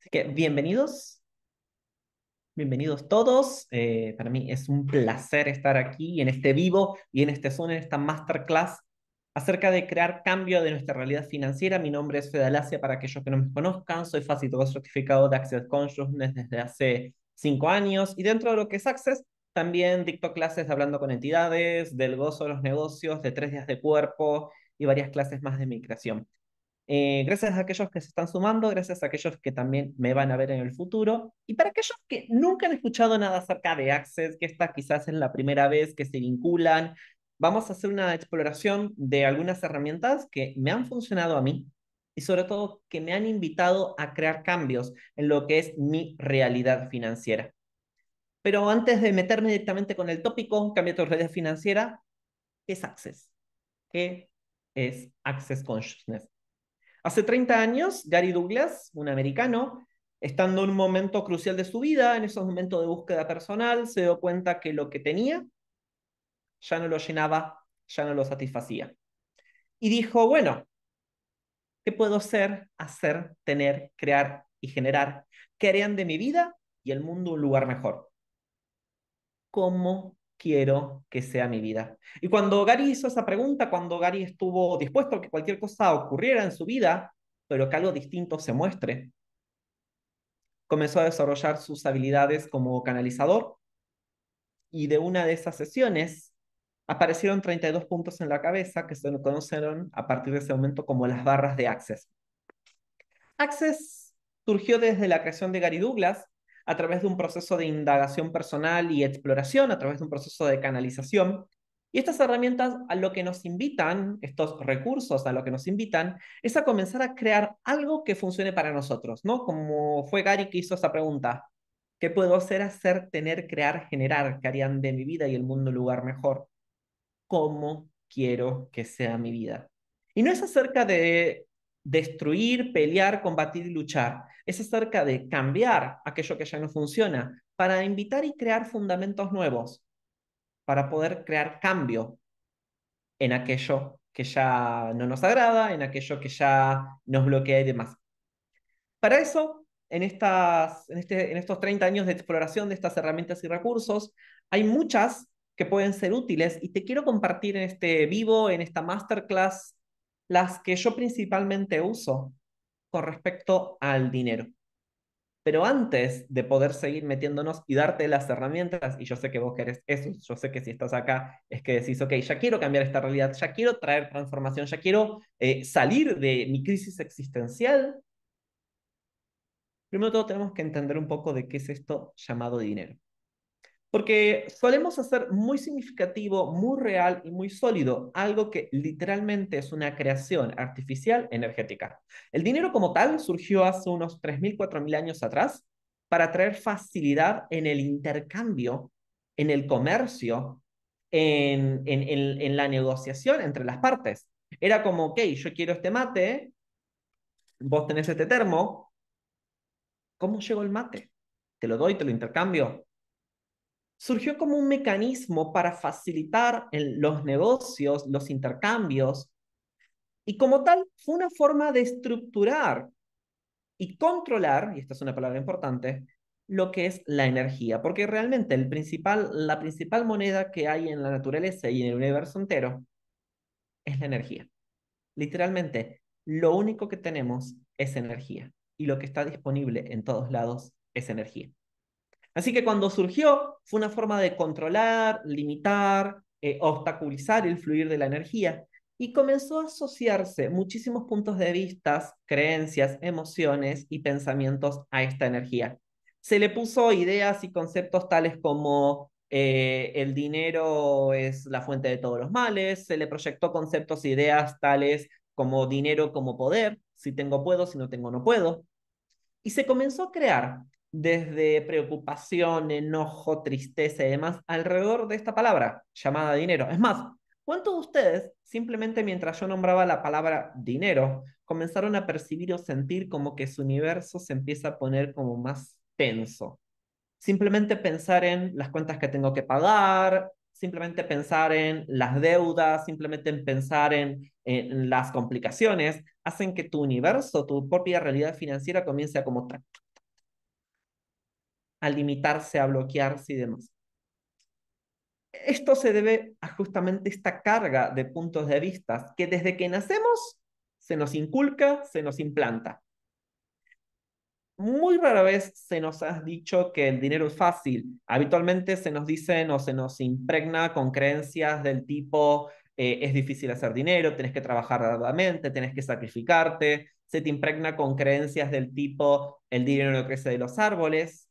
Así que bienvenidos, bienvenidos todos. Eh, para mí es un placer estar aquí en este vivo y en este Zoom, en esta masterclass acerca de crear cambio de nuestra realidad financiera. Mi nombre es Fedalacia, para aquellos que no me conozcan, soy facilitador certificado de Access Consciousness desde hace cinco años y dentro de lo que es Access también dicto clases hablando con entidades, del gozo de los negocios, de tres días de cuerpo y varias clases más de migración. Eh, gracias a aquellos que se están sumando, gracias a aquellos que también me van a ver en el futuro. Y para aquellos que nunca han escuchado nada acerca de Access, que esta quizás es la primera vez que se vinculan, vamos a hacer una exploración de algunas herramientas que me han funcionado a mí y sobre todo que me han invitado a crear cambios en lo que es mi realidad financiera. Pero antes de meterme directamente con el tópico, cambio tu realidad financiera, ¿qué es Access? ¿Qué es Access Consciousness? Hace 30 años, Gary Douglas, un americano, estando en un momento crucial de su vida, en esos momentos de búsqueda personal, se dio cuenta que lo que tenía ya no lo llenaba, ya no lo satisfacía. Y dijo, bueno, ¿qué puedo ser, hacer, tener, crear y generar ¿Qué harían de mi vida y el mundo un lugar mejor? ¿Cómo quiero que sea mi vida? Y cuando Gary hizo esa pregunta, cuando Gary estuvo dispuesto a que cualquier cosa ocurriera en su vida, pero que algo distinto se muestre, comenzó a desarrollar sus habilidades como canalizador y de una de esas sesiones aparecieron 32 puntos en la cabeza que se conocieron a partir de ese momento como las barras de Access. Access surgió desde la creación de Gary Douglas a través de un proceso de indagación personal y exploración, a través de un proceso de canalización. Y estas herramientas a lo que nos invitan, estos recursos a lo que nos invitan, es a comenzar a crear algo que funcione para nosotros, ¿no? Como fue Gary que hizo esa pregunta, ¿qué puedo hacer, hacer, tener, crear, generar que harían de mi vida y el mundo un lugar mejor? ¿Cómo quiero que sea mi vida? Y no es acerca de destruir, pelear, combatir y luchar. Es acerca de cambiar aquello que ya no funciona para invitar y crear fundamentos nuevos, para poder crear cambio en aquello que ya no nos agrada, en aquello que ya nos bloquea y demás. Para eso, en, estas, este, en estos 30 años de exploración de estas herramientas y recursos, hay muchas que pueden ser útiles y te quiero compartir en este vivo, en esta masterclass las que yo principalmente uso con respecto al dinero. Pero antes de poder seguir metiéndonos y darte las herramientas, y yo sé que vos querés eso, yo sé que si estás acá es que decís, ok, ya quiero cambiar esta realidad, ya quiero traer transformación, ya quiero eh, salir de mi crisis existencial. Primero todo tenemos que entender un poco de qué es esto llamado dinero. Porque solemos hacer muy significativo, muy real y muy sólido algo que literalmente es una creación artificial energética. El dinero como tal surgió hace unos 3.000, 4.000 años atrás para traer facilidad en el intercambio, en el comercio, en, en, la negociación entre las partes. Era como, ok, yo quiero este mate, vos tenés este termo, ¿cómo llegó el mate? Te lo doy, te lo intercambio, surgió como un mecanismo para facilitar los negocios, los intercambios, y como tal fue una forma de estructurar y controlar, y esta es una palabra importante, lo que es la energía, porque realmente la principal moneda que hay en la naturaleza y en el universo entero es la energía. Literalmente, lo único que tenemos es energía y lo que está disponible en todos lados es energía. Así que cuando surgió fue una forma de controlar, limitar, eh, obstaculizar el fluir de la energía y comenzó a asociarse muchísimos puntos de vista, creencias, emociones y pensamientos a esta energía. Se le puso ideas y conceptos tales como eh, el dinero es la fuente de todos los males, se le proyectó conceptos e ideas tales como dinero como poder, si tengo puedo, si no tengo no puedo. Y se comenzó a crear desde preocupación, enojo, tristeza y demás alrededor de esta palabra llamada dinero. Es más, ¿cuántos de ustedes, simplemente mientras yo nombraba la palabra dinero, comenzaron a percibir o sentir como que su universo se empieza a poner como más tenso? Simplemente pensar en las cuentas que tengo que pagar, simplemente pensar en las deudas, simplemente pensar en, las complicaciones, hacen que tu universo, tu propia realidad financiera comience a como a limitarse, a bloquearse y demás. Esto se debe a justamente esta carga de puntos de vista que desde que nacemos se nos inculca, se nos implanta. Muy rara vez se nos ha dicho que el dinero es fácil. Habitualmente se nos dice, o se nos impregna con creencias del tipo eh, es difícil hacer dinero, tenés que trabajar arduamente, tenés que sacrificarte. Se te impregna con creencias del tipo el dinero no crece de los árboles,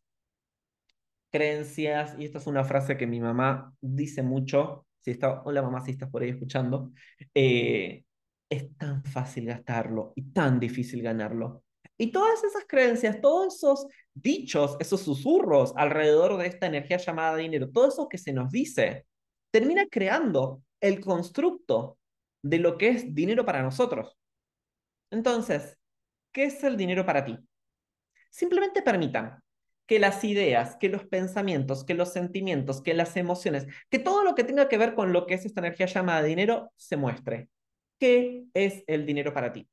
creencias, y esta es una frase que mi mamá dice mucho, si hola mamá, si estás por ahí escuchando, eh, es tan fácil gastarlo y tan difícil ganarlo. Y todas esas creencias, todos esos dichos, esos susurros alrededor de esta energía llamada dinero, todo eso que se nos dice, termina creando el constructo de lo que es dinero para nosotros. Entonces, ¿qué es el dinero para ti? Simplemente permitan que las ideas, que los pensamientos, que los sentimientos, que las emociones, que todo lo que tenga que ver con lo que es esta energía llamada dinero se muestre. ¿Qué es el dinero para ti?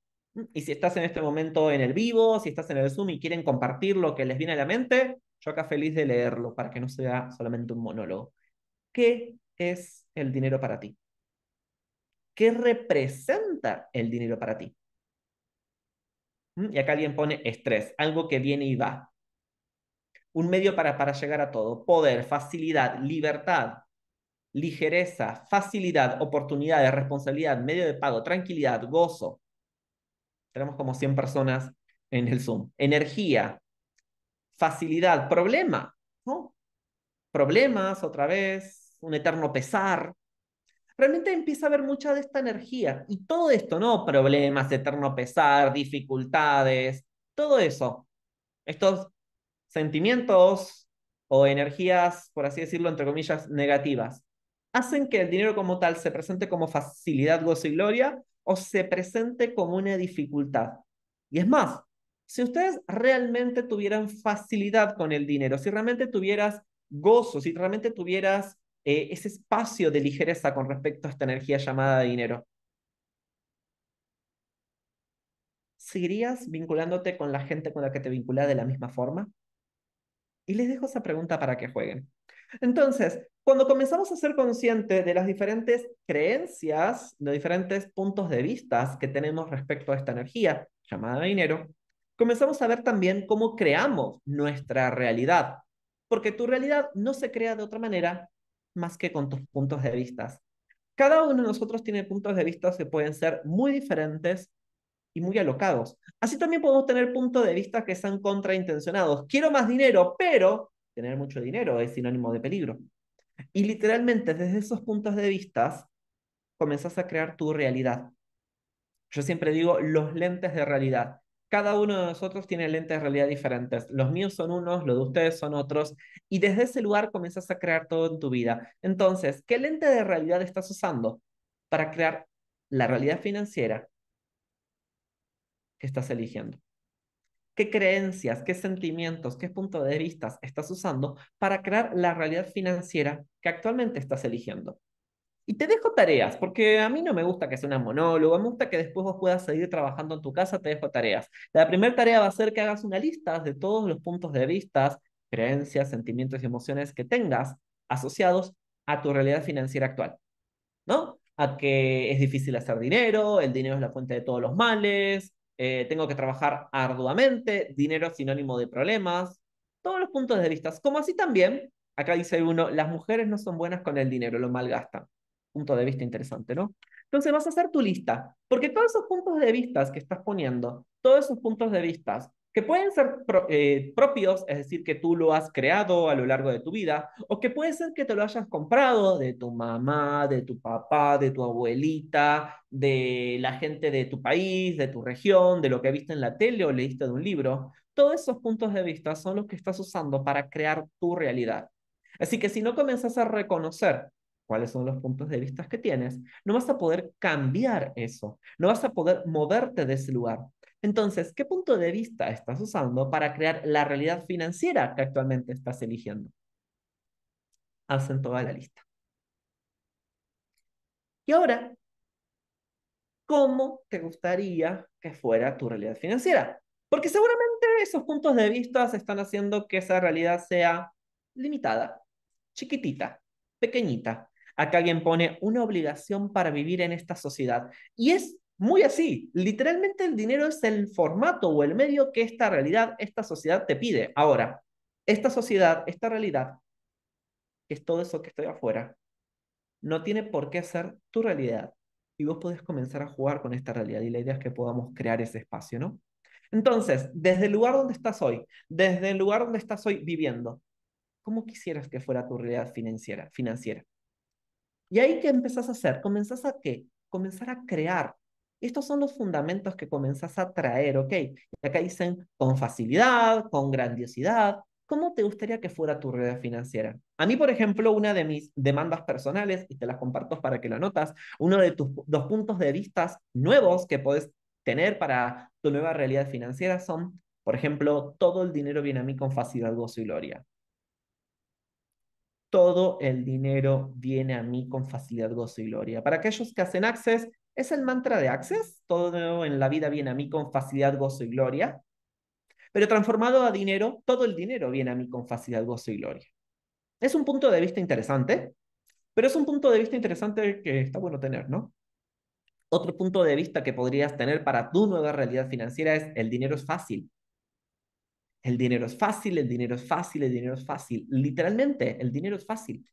Y si estás en este momento en el vivo, si estás en el Zoom y quieren compartir lo que les viene a la mente, yo acá feliz de leerlo para que no sea solamente un monólogo. ¿Qué es el dinero para ti? ¿Qué representa el dinero para ti? ¿Mm? Y acá alguien pone estrés, algo que viene y va un medio para, para llegar a todo. Poder, facilidad, libertad, ligereza, facilidad, oportunidades, responsabilidad, medio de pago, tranquilidad, gozo. Tenemos como 100 personas en el Zoom. Energía, facilidad, problema, ¿no? Problemas otra vez, un eterno pesar. Realmente empieza a haber mucha de esta energía y todo esto, ¿no? Problemas, eterno pesar, dificultades, todo eso. Estos sentimientos o energías, por así decirlo, entre comillas, negativas, hacen que el dinero como tal se presente como facilidad, gozo y gloria o se presente como una dificultad. Y es más, si ustedes realmente tuvieran facilidad con el dinero, si realmente tuvieras gozo, si realmente tuvieras eh, ese espacio de ligereza con respecto a esta energía llamada dinero, ¿seguirías vinculándote con la gente con la que te vinculas de la misma forma? Y les dejo esa pregunta para que jueguen. Entonces, cuando comenzamos a ser conscientes de las diferentes creencias, de diferentes puntos de vista que tenemos respecto a esta energía llamada dinero, comenzamos a ver también cómo creamos nuestra realidad. Porque tu realidad no se crea de otra manera más que con tus puntos de vista. Cada uno de nosotros tiene puntos de vista que pueden ser muy diferentes y muy alocados. Así también podemos tener puntos de vista que sean contraintencionados. Quiero más dinero, pero tener mucho dinero es sinónimo de peligro. Y literalmente desde esos puntos de vista comenzás a crear tu realidad. Yo siempre digo los lentes de realidad. Cada uno de nosotros tiene lentes de realidad diferentes. Los míos son unos, los de ustedes son otros. Y desde ese lugar comienzas a crear todo en tu vida. Entonces, ¿qué lente de realidad estás usando para crear la realidad financiera, que estás eligiendo. ¿Qué creencias, qué sentimientos, qué puntos de vista estás usando para crear la realidad financiera que actualmente estás eligiendo? Y te dejo tareas, porque a mí no me gusta que sea una monólogo, me gusta que después vos puedas seguir trabajando en tu casa, te dejo tareas. La primera tarea va a ser que hagas una lista de todos los puntos de vista, creencias, sentimientos y emociones que tengas asociados a tu realidad financiera actual, ¿no? A que es difícil hacer dinero, el dinero es la fuente de todos los males, eh, tengo que trabajar arduamente, dinero sinónimo de problemas, todos los puntos de vista. Como así también, acá dice uno, las mujeres no son buenas con el dinero, lo malgastan. Punto de vista interesante, ¿no? Entonces vas a hacer tu lista, porque todos esos puntos de vista que estás poniendo, todos esos puntos de vista, que pueden ser eh, propios, es decir, que tú lo has creado a lo largo de tu vida, o que puede ser que te lo hayas comprado de tu mamá, de tu papá, de tu abuelita, de la gente de tu país, de tu región, de lo que viste en la tele o leíste de un libro. Todos esos puntos de vista son los que estás usando para crear tu realidad. Así que si no comienzas a reconocer cuáles son los puntos de vista que tienes, no vas a poder cambiar eso, no vas a poder moverte de ese lugar, entonces, ¿qué punto de vista estás usando para crear la realidad financiera que actualmente estás eligiendo? Hacen toda la lista. Y ahora, ¿cómo te gustaría que fuera tu realidad financiera? Porque seguramente esos puntos de vista se están haciendo que esa realidad sea limitada, chiquitita, pequeñita. Acá alguien pone una obligación para vivir en esta sociedad. Y es muy así. Literalmente el dinero es el formato o el medio que esta realidad, esta sociedad te pide. Ahora, esta sociedad, esta realidad, que es todo eso que estoy afuera, no tiene por qué ser tu realidad. Y vos podés comenzar a jugar con esta realidad y la idea es que podamos crear ese espacio, ¿no? Entonces, desde el lugar donde estás hoy, desde el lugar donde estás hoy viviendo, ¿cómo quisieras que fuera tu realidad financiera? financiera? Y ahí qué empezás a hacer, comenzás a qué? Comenzar a crear estos son los fundamentos que comenzás a traer, ¿ok? acá dicen con facilidad, con grandiosidad. ¿Cómo te gustaría que fuera tu realidad financiera? A mí, por ejemplo, una de mis demandas personales, y te las comparto para que lo notas, uno de tus dos puntos de vista nuevos que puedes tener para tu nueva realidad financiera son, por ejemplo, todo el dinero viene a mí con facilidad, gozo y gloria todo el dinero viene a mí con facilidad, gozo y gloria. Para aquellos que hacen access, es el mantra de Access, todo en la vida viene a mí con facilidad, gozo y gloria, pero transformado a dinero, todo el dinero viene a mí con facilidad, gozo y gloria. Es un punto de vista interesante, pero es un punto de vista interesante que está bueno tener, ¿no? Otro punto de vista que podrías tener para tu nueva realidad financiera es el dinero es fácil. El dinero es fácil, el dinero es fácil, el dinero es fácil. Literalmente, el dinero es fácil,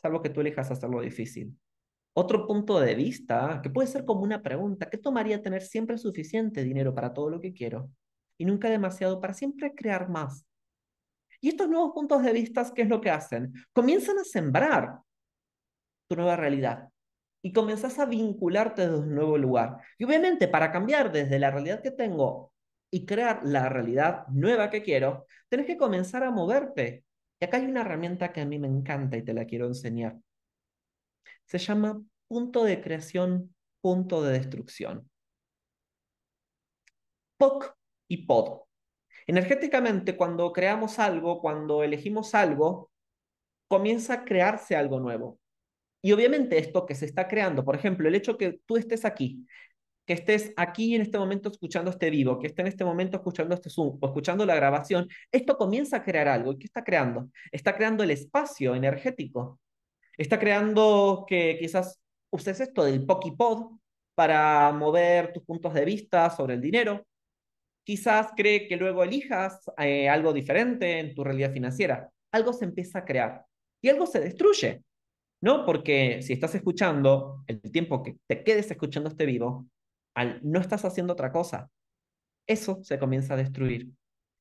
salvo que tú elijas hacerlo difícil. Otro punto de vista, que puede ser como una pregunta, ¿qué tomaría tener siempre suficiente dinero para todo lo que quiero? Y nunca demasiado para siempre crear más. Y estos nuevos puntos de vista, ¿qué es lo que hacen? Comienzan a sembrar tu nueva realidad y comenzás a vincularte desde un nuevo lugar. Y obviamente para cambiar desde la realidad que tengo y crear la realidad nueva que quiero, tenés que comenzar a moverte. Y acá hay una herramienta que a mí me encanta y te la quiero enseñar se llama punto de creación, punto de destrucción. POC y POD. Energéticamente, cuando creamos algo, cuando elegimos algo, comienza a crearse algo nuevo. Y obviamente esto que se está creando, por ejemplo, el hecho que tú estés aquí, que estés aquí en este momento escuchando este vivo, que estés en este momento escuchando este Zoom o escuchando la grabación, esto comienza a crear algo. ¿Y qué está creando? Está creando el espacio energético Está creando que quizás uses esto del PokiPod para mover tus puntos de vista sobre el dinero. Quizás cree que luego elijas eh, algo diferente en tu realidad financiera. Algo se empieza a crear y algo se destruye, ¿no? Porque si estás escuchando, el tiempo que te quedes escuchando este vivo, al, no estás haciendo otra cosa. Eso se comienza a destruir.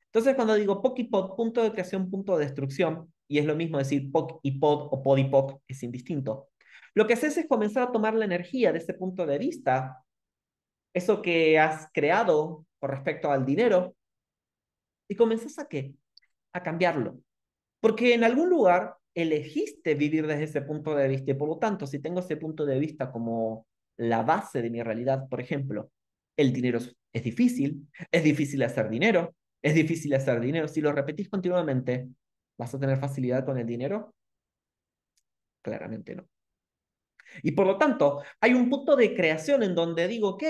Entonces, cuando digo Pokipod, punto de creación, punto de destrucción, y es lo mismo decir POC y POD o POD y POC, es indistinto. Lo que haces es comenzar a tomar la energía de ese punto de vista, eso que has creado con respecto al dinero, y comenzás a qué? A cambiarlo. Porque en algún lugar elegiste vivir desde ese punto de vista y por lo tanto, si tengo ese punto de vista como la base de mi realidad, por ejemplo, el dinero es difícil, es difícil hacer dinero, es difícil hacer dinero, si lo repetís continuamente, ¿Vas a tener facilidad con el dinero? Claramente no. Y por lo tanto, hay un punto de creación en donde digo, ok,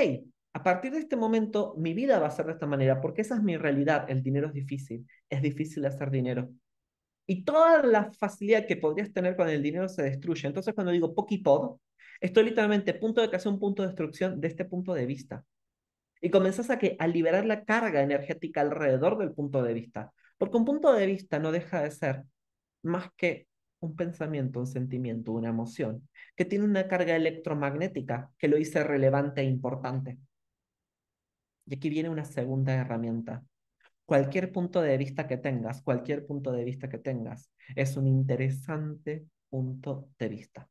a partir de este momento mi vida va a ser de esta manera, porque esa es mi realidad, el dinero es difícil, es difícil hacer dinero. Y toda la facilidad que podrías tener con el dinero se destruye. Entonces cuando digo poquito, estoy literalmente punto de creación, punto de destrucción de este punto de vista. Y comenzás a, que, a liberar la carga energética alrededor del punto de vista. Porque un punto de vista no deja de ser más que un pensamiento, un sentimiento, una emoción, que tiene una carga electromagnética que lo hice relevante e importante. Y aquí viene una segunda herramienta. Cualquier punto de vista que tengas, cualquier punto de vista que tengas, es un interesante punto de vista.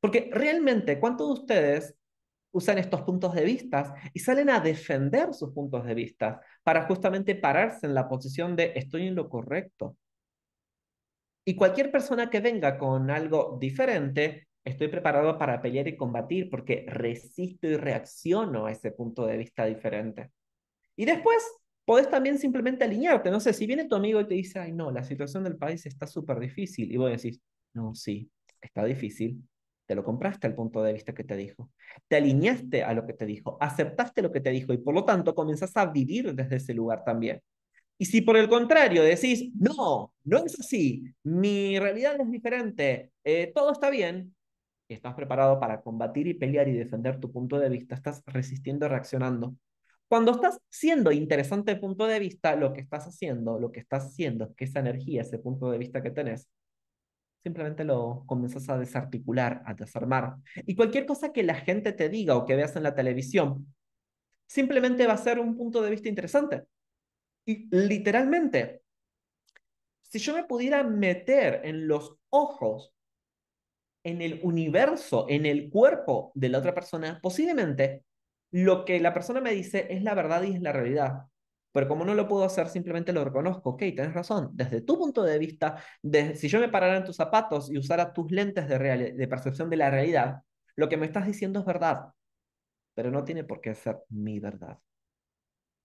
Porque realmente, ¿cuántos de ustedes usan estos puntos de vista y salen a defender sus puntos de vista, para justamente pararse en la posición de estoy en lo correcto. Y cualquier persona que venga con algo diferente, estoy preparado para pelear y combatir porque resisto y reacciono a ese punto de vista diferente. Y después podés también simplemente alinearte. No sé, si viene tu amigo y te dice, ay, no, la situación del país está súper difícil. Y vos decís, no, sí, está difícil, te lo compraste al punto de vista que te dijo. Te alineaste a lo que te dijo. Aceptaste lo que te dijo y por lo tanto comienzas a vivir desde ese lugar también. Y si por el contrario decís, no, no es así, mi realidad es diferente, eh, todo está bien, estás preparado para combatir y pelear y defender tu punto de vista, estás resistiendo, reaccionando. Cuando estás siendo interesante punto de vista, lo que estás haciendo, lo que estás haciendo es que esa energía, ese punto de vista que tenés, Simplemente lo comienzas a desarticular, a desarmar. Y cualquier cosa que la gente te diga o que veas en la televisión, simplemente va a ser un punto de vista interesante. Y literalmente, si yo me pudiera meter en los ojos, en el universo, en el cuerpo de la otra persona, posiblemente lo que la persona me dice es la verdad y es la realidad. Pero como no lo puedo hacer, simplemente lo reconozco. Ok, tienes razón. Desde tu punto de vista, si yo me parara en tus zapatos y usara tus lentes de, de percepción de la realidad, lo que me estás diciendo es verdad, pero no tiene por qué ser mi verdad.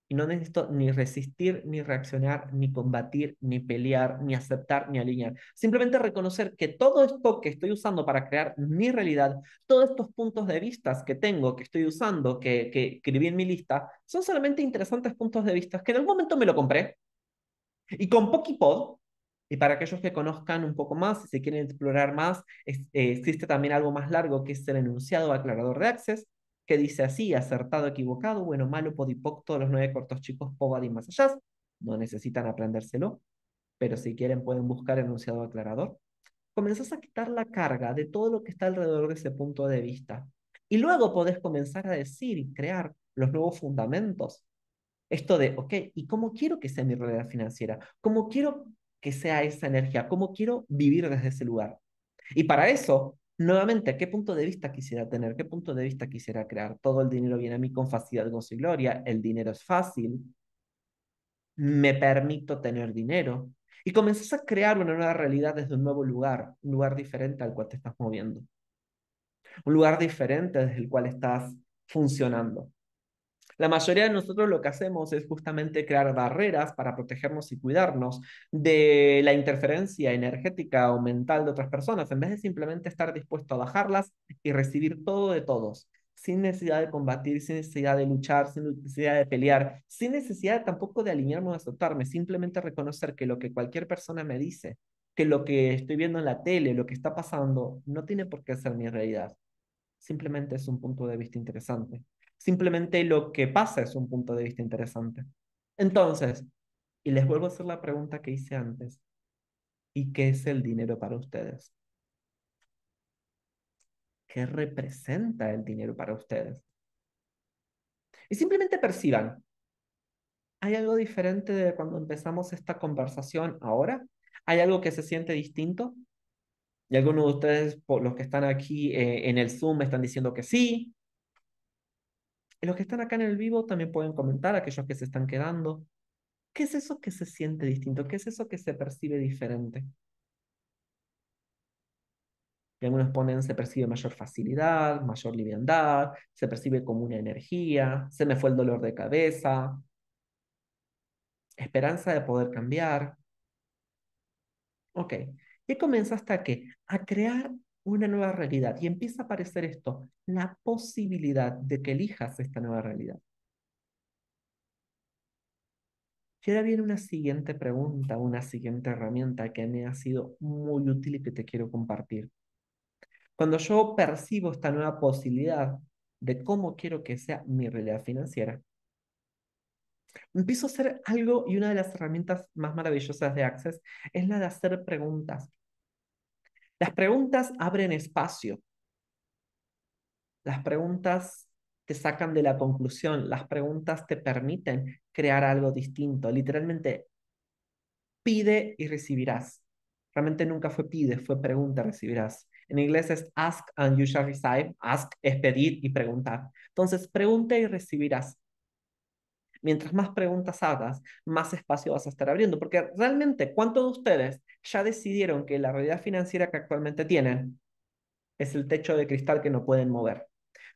Y no necesito ni resistir, ni reaccionar, ni combatir, ni pelear, ni aceptar, ni alinear. Simplemente reconocer que todo esto que estoy usando para crear mi realidad, todos estos puntos de vistas que tengo, que estoy usando, que, que escribí en mi lista, son solamente interesantes puntos de vista que en algún momento me lo compré. Y con Pokipod, y para aquellos que conozcan un poco más, y se quieren explorar más, eh, existe también algo más largo que es el enunciado aclarador de Access, que dice así, acertado, equivocado, bueno, malo, podipoc, todos los nueve cortos chicos, pobad y más allá. No necesitan aprendérselo, pero si quieren pueden buscar enunciado aclarador. Comenzás a quitar la carga de todo lo que está alrededor de ese punto de vista. Y luego podés comenzar a decir y crear los nuevos fundamentos. Esto de, ok, ¿y cómo quiero que sea mi realidad financiera? ¿Cómo quiero que sea esa energía? ¿Cómo quiero vivir desde ese lugar? Y para eso Nuevamente, ¿qué punto de vista quisiera tener? ¿Qué punto de vista quisiera crear? Todo el dinero viene a mí con facilidad, gozo y gloria. El dinero es fácil. Me permito tener dinero. Y comenzás a crear una nueva realidad desde un nuevo lugar, un lugar diferente al cual te estás moviendo. Un lugar diferente desde el cual estás funcionando. La mayoría de nosotros lo que hacemos es justamente crear barreras para protegernos y cuidarnos de la interferencia energética o mental de otras personas, en vez de simplemente estar dispuesto a bajarlas y recibir todo de todos sin necesidad de combatir, sin necesidad de luchar, sin necesidad de pelear, sin necesidad tampoco de alinearnos o aceptarme, simplemente reconocer que lo que cualquier persona me dice, que lo que estoy viendo en la tele, lo que está pasando, no tiene por qué ser mi realidad. Simplemente es un punto de vista interesante Simplemente lo que pasa es un punto de vista interesante. Entonces, y les vuelvo a hacer la pregunta que hice antes. ¿Y qué es el dinero para ustedes? ¿Qué representa el dinero para ustedes? Y simplemente perciban. ¿Hay algo diferente de cuando empezamos esta conversación ahora? ¿Hay algo que se siente distinto? Y algunos de ustedes, por los que están aquí eh, en el Zoom, están diciendo que sí. Los que están acá en el vivo también pueden comentar, aquellos que se están quedando. ¿Qué es eso que se siente distinto? ¿Qué es eso que se percibe diferente? algunos ponen, se percibe mayor facilidad, mayor liviandad, se percibe como una energía, se me fue el dolor de cabeza, esperanza de poder cambiar. Ok, y comienza hasta que a crear una nueva realidad. Y empieza a aparecer esto, la posibilidad de que elijas esta nueva realidad. Y ahora una siguiente pregunta, una siguiente herramienta que me ha sido muy útil y que te quiero compartir. Cuando yo percibo esta nueva posibilidad de cómo quiero que sea mi realidad financiera, empiezo a hacer algo y una de las herramientas más maravillosas de Access es la de hacer preguntas. Las preguntas abren espacio. Las preguntas te sacan de la conclusión. Las preguntas te permiten crear algo distinto. Literalmente, pide y recibirás. Realmente nunca fue pide, fue pregunta, recibirás. En inglés es ask and you shall receive. Ask es pedir y preguntar. Entonces, pregunta y recibirás. Mientras más preguntas hagas, más espacio vas a estar abriendo, porque realmente, ¿cuántos de ustedes ya decidieron que la realidad financiera que actualmente tienen es el techo de cristal que no pueden mover?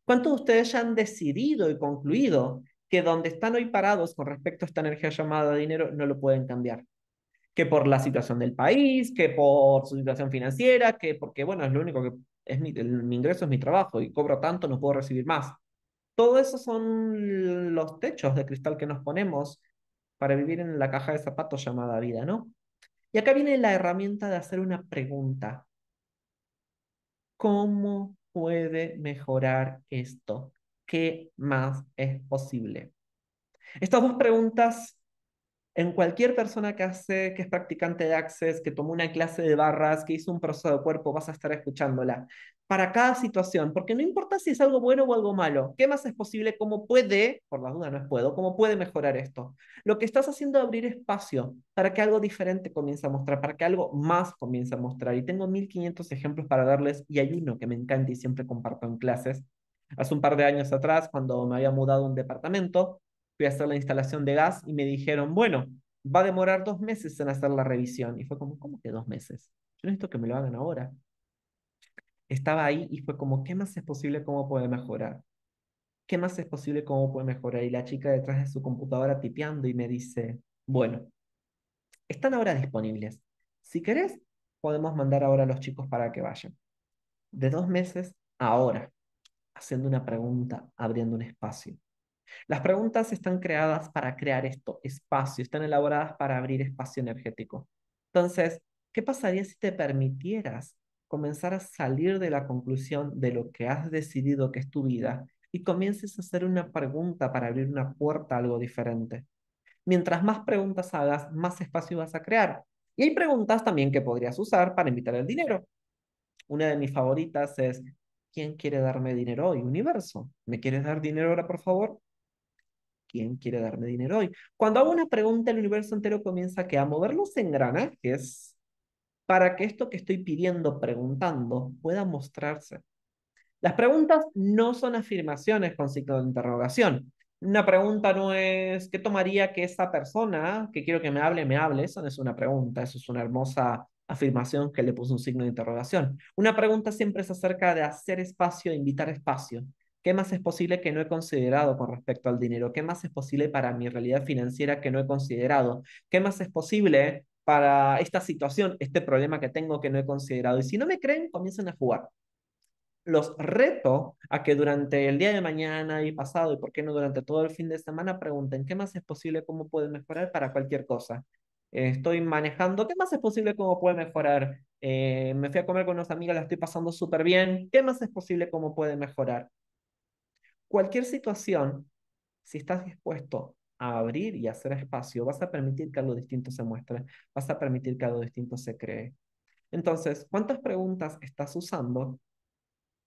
¿Cuántos de ustedes ya han decidido y concluido que donde están hoy parados con respecto a esta energía llamada dinero no lo pueden cambiar? Que por la situación del país, que por su situación financiera, que porque, bueno, es lo único que es mi, mi ingreso es mi trabajo y cobro tanto, no puedo recibir más. Todo eso son los techos de cristal que nos ponemos para vivir en la caja de zapatos llamada vida, ¿no? Y acá viene la herramienta de hacer una pregunta. ¿Cómo puede mejorar esto? ¿Qué más es posible? Estas dos preguntas en cualquier persona que hace, que es practicante de Access, que tomó una clase de barras, que hizo un proceso de cuerpo, vas a estar escuchándola. Para cada situación, porque no importa si es algo bueno o algo malo, ¿qué más es posible? ¿Cómo puede, por la duda no es puedo, cómo puede mejorar esto? Lo que estás haciendo es abrir espacio para que algo diferente comience a mostrar, para que algo más comience a mostrar. Y tengo 1500 ejemplos para darles, y hay uno que me encanta y siempre comparto en clases. Hace un par de años atrás, cuando me había mudado a un departamento, fui a hacer la instalación de gas y me dijeron, bueno, va a demorar dos meses en hacer la revisión. Y fue como, ¿cómo que dos meses? Yo necesito que me lo hagan ahora. Estaba ahí y fue como, ¿qué más es posible? ¿Cómo puede mejorar? ¿Qué más es posible? ¿Cómo puede mejorar? Y la chica detrás de su computadora tipeando y me dice, bueno, están ahora disponibles. Si querés, podemos mandar ahora a los chicos para que vayan. De dos meses ahora, haciendo una pregunta, abriendo un espacio. Las preguntas están creadas para crear esto, espacio, están elaboradas para abrir espacio energético. Entonces, ¿qué pasaría si te permitieras comenzar a salir de la conclusión de lo que has decidido que es tu vida y comiences a hacer una pregunta para abrir una puerta a algo diferente? Mientras más preguntas hagas, más espacio vas a crear. Y hay preguntas también que podrías usar para invitar el dinero. Una de mis favoritas es, ¿quién quiere darme dinero hoy? Universo, ¿me quieres dar dinero ahora, por favor? ¿quién quiere darme dinero hoy? Cuando hago una pregunta, el universo entero comienza a mover los engranajes para que esto que estoy pidiendo, preguntando, pueda mostrarse. Las preguntas no son afirmaciones con signo de interrogación. Una pregunta no es, ¿qué tomaría que esa persona que quiero que me hable, me hable? Eso no es una pregunta, eso es una hermosa afirmación que le puso un signo de interrogación. Una pregunta siempre es acerca de hacer espacio, de invitar espacio. ¿Qué más es posible que no he considerado con respecto al dinero? ¿Qué más es posible para mi realidad financiera que no he considerado? ¿Qué más es posible para esta situación, este problema que tengo que no he considerado? Y si no me creen, comiencen a jugar. Los reto a que durante el día de mañana y pasado, y por qué no durante todo el fin de semana, pregunten qué más es posible, cómo puede mejorar para cualquier cosa estoy manejando, ¿qué más es posible? ¿Cómo puede mejorar? Eh, me fui a comer con unos amigos, la estoy pasando súper bien, ¿qué más es posible? ¿Cómo puede mejorar? cualquier situación, si estás dispuesto a abrir y hacer espacio, vas a permitir que algo distinto se muestre, vas a permitir que algo distinto se cree. Entonces, ¿cuántas preguntas estás usando?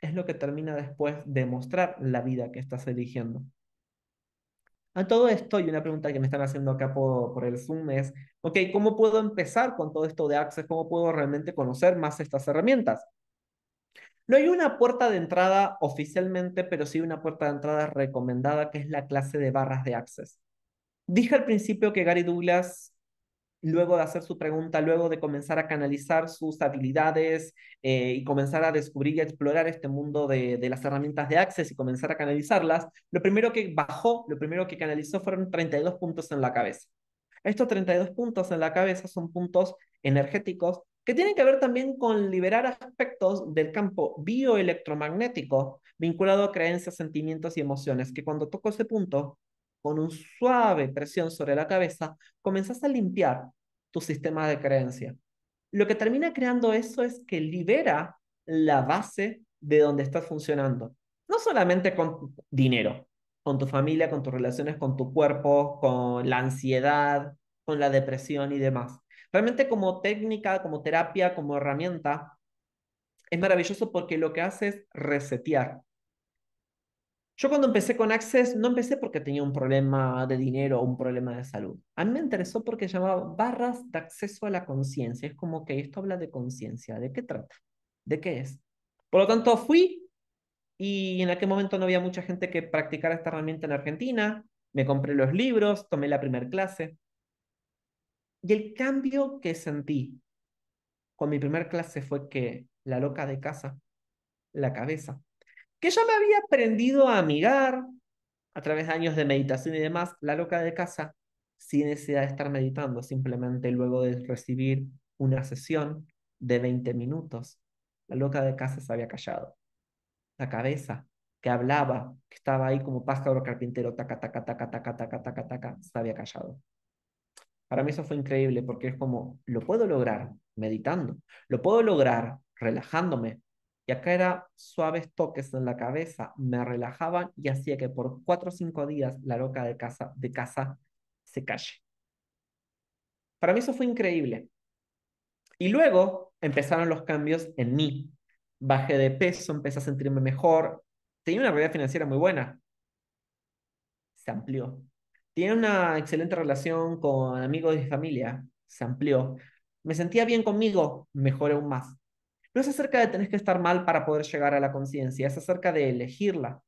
Es lo que termina después de mostrar la vida que estás eligiendo. A todo esto, y una pregunta que me están haciendo acá por, por, el Zoom es, ok, ¿cómo puedo empezar con todo esto de Access? ¿Cómo puedo realmente conocer más estas herramientas? No hay una puerta de entrada oficialmente, pero sí una puerta de entrada recomendada, que es la clase de barras de access. Dije al principio que Gary Douglas, luego de hacer su pregunta, luego de comenzar a canalizar sus habilidades eh, y comenzar a descubrir y explorar este mundo de, de las herramientas de access y comenzar a canalizarlas, lo primero que bajó, lo primero que canalizó fueron 32 puntos en la cabeza. Estos 32 puntos en la cabeza son puntos energéticos que tiene que ver también con liberar aspectos del campo bioelectromagnético vinculado a creencias, sentimientos y emociones, que cuando toco ese punto, con una suave presión sobre la cabeza, comenzás a limpiar tu sistema de creencia. Lo que termina creando eso es que libera la base de donde estás funcionando. No solamente con dinero, con tu familia, con tus relaciones, con tu cuerpo, con la ansiedad, con la depresión y demás, Realmente como técnica, como terapia, como herramienta, es maravilloso porque lo que hace es resetear. Yo cuando empecé con Access no empecé porque tenía un problema de dinero o un problema de salud. A mí me interesó porque llamaba barras de acceso a la conciencia. Es como que esto habla de conciencia. ¿De qué trata? ¿De qué es? Por lo tanto, fui y en aquel momento no había mucha gente que practicara esta herramienta en Argentina. Me compré los libros, tomé la primera clase. Y el cambio que sentí con mi primer clase fue que la loca de casa, la cabeza, que ya me había aprendido a amigar a través de años de meditación y demás, la loca de casa, sin necesidad de estar meditando, simplemente luego de recibir una sesión de 20 minutos, la loca de casa se había callado. La cabeza que hablaba, que estaba ahí como pájaro carpintero, taca, taca, taca, taca, taca, taca, taca, taca, se había callado. Para mí eso fue increíble porque es como, lo puedo lograr meditando, lo puedo lograr relajándome. Y acá era suaves toques en la cabeza, me relajaban y hacía que por cuatro o cinco días la loca de casa, de casa se calle. Para mí eso fue increíble. Y luego empezaron los cambios en mí. Bajé de peso, empecé a sentirme mejor, tenía una realidad financiera muy buena. Se amplió, tiene una excelente relación con amigos y familia, se amplió. Me sentía bien conmigo, mejor aún más. No es acerca de tener que estar mal para poder llegar a la conciencia, es acerca de elegirla.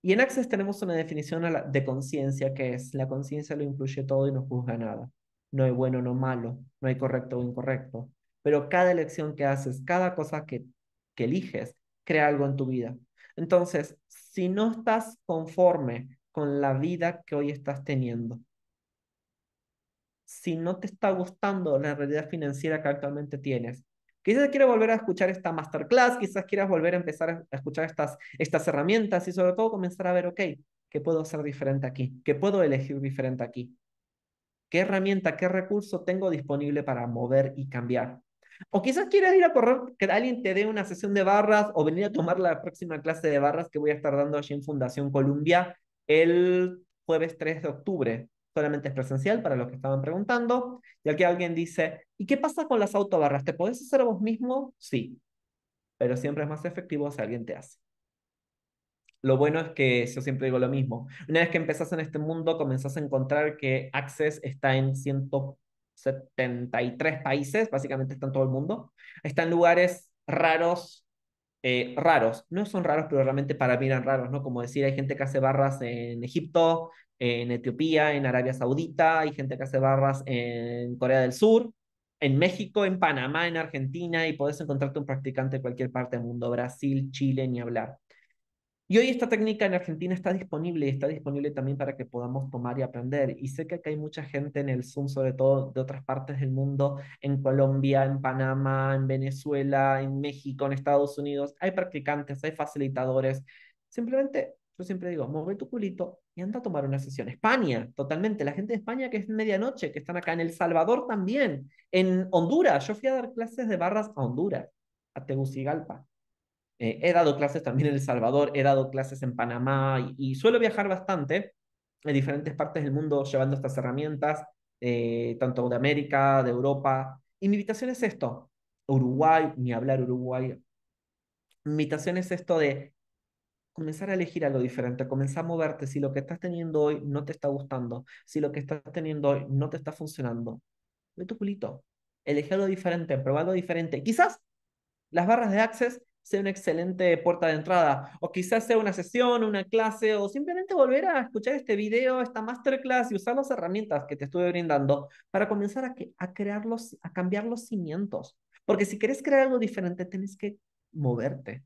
Y en Access tenemos una definición de conciencia que es la conciencia lo incluye todo y no juzga nada. No hay bueno, no malo, no hay correcto o incorrecto. Pero cada elección que haces, cada cosa que eliges, crea algo en tu vida. Entonces, si no estás conforme con la vida que hoy estás teniendo. Si no te está gustando la realidad financiera que actualmente tienes, quizás quieras volver a escuchar esta masterclass, quizás quieras volver a empezar a escuchar estas, estas herramientas y sobre todo comenzar a ver, ok, ¿qué puedo hacer diferente aquí? ¿Qué puedo elegir diferente aquí? ¿Qué herramienta, qué recurso tengo disponible para mover y cambiar? O quizás quieras ir a correr, que alguien te dé una sesión de barras o venir a tomar la próxima clase de barras que voy a estar dando allí en Fundación Columbia el jueves 3 de octubre. Solamente es presencial para los que estaban preguntando. Y que alguien dice, ¿y qué pasa con las autobarras? ¿Te podés hacer vos mismo? Sí, pero siempre es más efectivo si alguien te hace. Lo bueno es que yo siempre digo lo mismo. Una vez que empezás en este mundo, comenzás a encontrar que Access está en 173 países, básicamente está en todo el mundo. Está en lugares raros eh, raros. No son raros, pero realmente para mí eran raros, ¿no? Como decir, hay gente que hace barras en Egipto, en Etiopía, en Arabia Saudita, hay gente que hace barras en Corea del Sur, en México, en Panamá, en Argentina, y podés encontrarte un practicante en cualquier parte del mundo, Brasil, Chile, ni hablar. Y hoy esta técnica en Argentina está disponible y está disponible también para que podamos tomar y aprender. Y sé que acá hay mucha gente en el Zoom, sobre todo de otras partes del mundo, en Colombia, en Panamá, en Venezuela, en México, en Estados Unidos. Hay practicantes, hay facilitadores. Simplemente, yo siempre digo, mueve tu culito y anda a tomar una sesión. España, totalmente. La gente de España que es medianoche, que están acá en El Salvador también, en Honduras. Yo fui a dar clases de barras a Honduras, a Tegucigalpa. Eh, he dado clases también en El Salvador, he dado clases en Panamá y, suelo viajar bastante en diferentes partes del mundo llevando estas herramientas, eh, tanto de América, de Europa. Y mi invitación es esto, Uruguay, ni hablar Uruguay. Mi invitación es esto de comenzar a elegir algo diferente, comenzar a moverte. Si lo que estás teniendo hoy no te está gustando, si lo que estás teniendo hoy no te está funcionando, ve tu culito, elige algo diferente, prueba algo diferente. Quizás las barras de Access sea una excelente puerta de entrada. O quizás sea una sesión, una clase, o simplemente volver a escuchar este video, esta masterclass y usar las herramientas que te estuve brindando para comenzar a, a, crear a cambiar los cimientos. Porque si quieres crear algo diferente, tienes que moverte.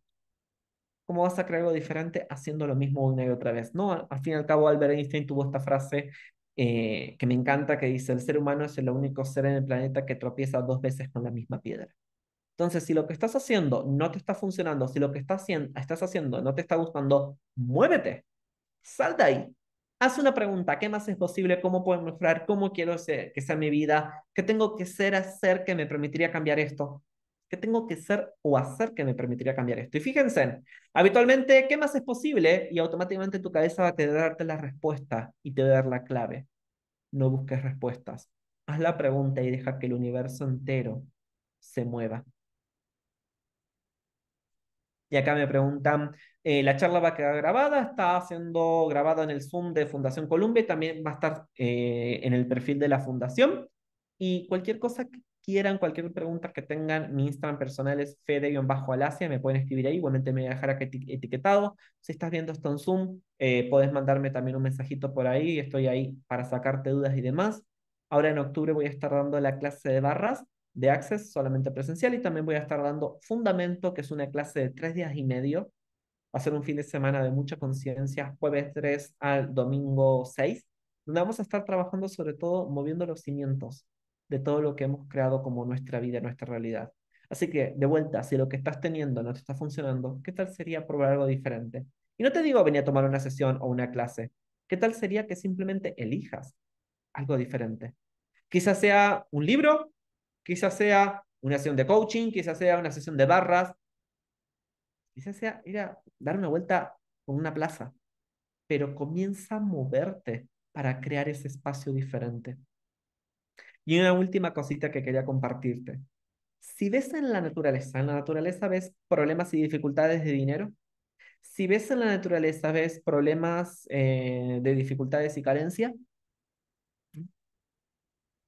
¿Cómo vas a crear algo diferente haciendo lo mismo una y otra vez? No, al fin y al cabo Albert Einstein tuvo esta frase eh, que me encanta que dice, el ser humano es el único ser en el planeta que tropieza dos veces con la misma piedra. Entonces, si lo que estás haciendo no te está funcionando, si lo que estás, estás haciendo no te está gustando, muévete, sal de ahí, haz una pregunta, ¿qué más es posible? ¿Cómo puedo mejorar? ¿Cómo quiero ser, que sea mi vida? ¿Qué tengo que ser, hacer que me permitiría cambiar esto? ¿Qué tengo que ser o hacer que me permitiría cambiar esto? Y fíjense, habitualmente, ¿qué más es posible? Y automáticamente tu cabeza va a te darte la respuesta y te va a dar la clave. No busques respuestas. Haz la pregunta y deja que el universo entero se mueva. Y acá me preguntan, eh, la charla va a quedar grabada, está siendo grabada en el Zoom de Fundación Columbia y también va a estar eh, en el perfil de la Fundación. Y cualquier cosa que quieran, cualquier pregunta que tengan, mi Instagram personal es fede-alasia, me pueden escribir ahí, igualmente me voy a dejar etiquetado. Si estás viendo esto en Zoom, eh, puedes mandarme también un mensajito por ahí, estoy ahí para sacarte dudas y demás. Ahora en octubre voy a estar dando la clase de barras, de Access solamente presencial y también voy a estar dando Fundamento, que es una clase de tres días y medio. Va a ser un fin de semana de mucha conciencia, jueves 3 al domingo 6, donde vamos a estar trabajando sobre todo moviendo los cimientos de todo lo que hemos creado como nuestra vida, nuestra realidad. Así que, de vuelta, si lo que estás teniendo no te está funcionando, ¿qué tal sería probar algo diferente? Y no te digo venir a tomar una sesión o una clase. ¿Qué tal sería que simplemente elijas algo diferente? Quizás sea un libro, Quizás sea una sesión de coaching, quizás sea una sesión de barras, quizás sea ir a dar una vuelta con una plaza, pero comienza a moverte para crear ese espacio diferente. Y una última cosita que quería compartirte. Si ves en la naturaleza, en la naturaleza ves problemas y dificultades de dinero, si ves en la naturaleza, ves problemas eh, de dificultades y carencia,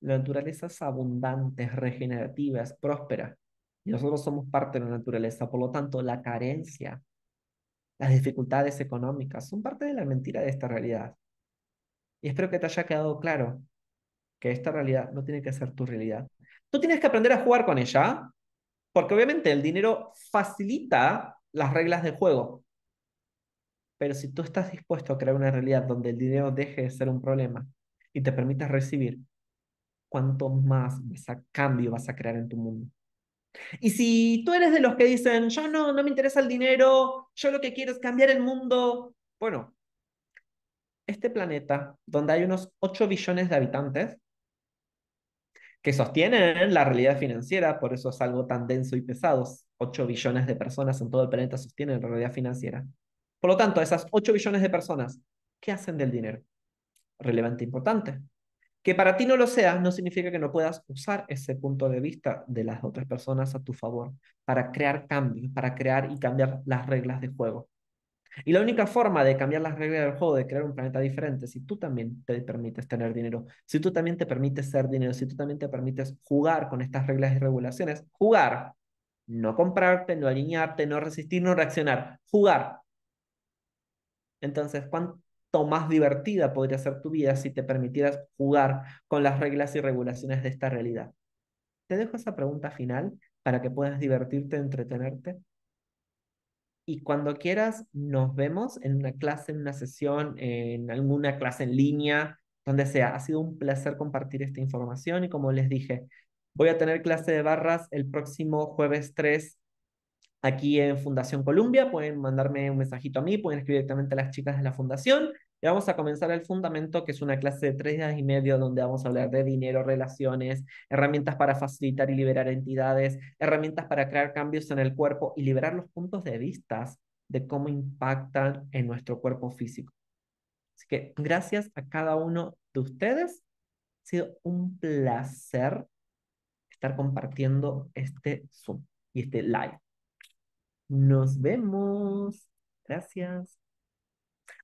la naturaleza es abundante, regenerativa, es próspera. Y nosotros somos parte de la naturaleza. Por lo tanto, la carencia, las dificultades económicas son parte de la mentira de esta realidad. Y espero que te haya quedado claro que esta realidad no tiene que ser tu realidad. Tú tienes que aprender a jugar con ella, porque obviamente el dinero facilita las reglas del juego. Pero si tú estás dispuesto a crear una realidad donde el dinero deje de ser un problema y te permitas recibir, cuánto más vas cambio vas a crear en tu mundo. Y si tú eres de los que dicen, yo no, no me interesa el dinero, yo lo que quiero es cambiar el mundo, bueno, este planeta, donde hay unos 8 billones de habitantes, que sostienen la realidad financiera, por eso es algo tan denso y pesado, 8 billones de personas en todo el planeta sostienen la realidad financiera. Por lo tanto, esas 8 billones de personas, ¿qué hacen del dinero? Relevante, e importante. Que para ti no lo seas no significa que no puedas usar ese punto de vista de las otras personas a tu favor para crear cambios, para crear y cambiar las reglas de juego. Y la única forma de cambiar las reglas del juego, de crear un planeta diferente, si tú también te permites tener dinero, si tú también te permites ser dinero, si tú también te permites jugar con estas reglas y regulaciones, jugar, no comprarte, no alinearte, no resistir, no reaccionar, jugar. Entonces, ¿cuánto más divertida podría ser tu vida si te permitieras jugar con las reglas y regulaciones de esta realidad? Te dejo esa pregunta final para que puedas divertirte, entretenerte. Y cuando quieras, nos vemos en una clase, en una sesión, en alguna clase en línea, donde sea. Ha sido un placer compartir esta información y como les dije, voy a tener clase de barras el próximo jueves 3 aquí en Fundación Colombia. Pueden mandarme un mensajito a mí, pueden escribir directamente a las chicas de la fundación. Y vamos a comenzar el fundamento, que es una clase de tres días y medio donde vamos a hablar de dinero, relaciones, herramientas para facilitar y liberar entidades, herramientas para crear cambios en el cuerpo y liberar los puntos de vista de cómo impactan en nuestro cuerpo físico. Así que gracias a cada uno de ustedes. Ha sido un placer estar compartiendo este Zoom y este live. Nos vemos. Gracias.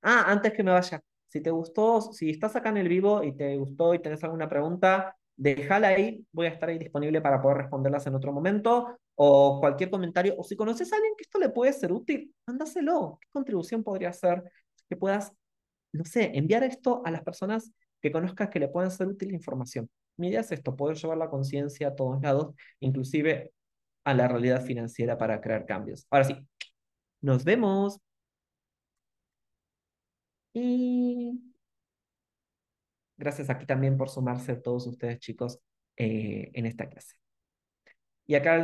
Ah, antes que me vaya, si te gustó, si estás acá en el vivo y te gustó y tenés alguna pregunta, déjala ahí, voy a estar ahí disponible para poder responderlas en otro momento, o cualquier comentario, o si conoces a alguien que esto le puede ser útil, mándaselo, ¿qué contribución podría hacer que puedas, no sé, enviar esto a las personas que conozcas que le puedan ser útil la información? Mi idea es esto, poder llevar la conciencia a todos lados, inclusive a la realidad financiera para crear cambios. Ahora sí, nos vemos gracias aquí también por sumarse todos ustedes, chicos, eh, en esta clase. Y acá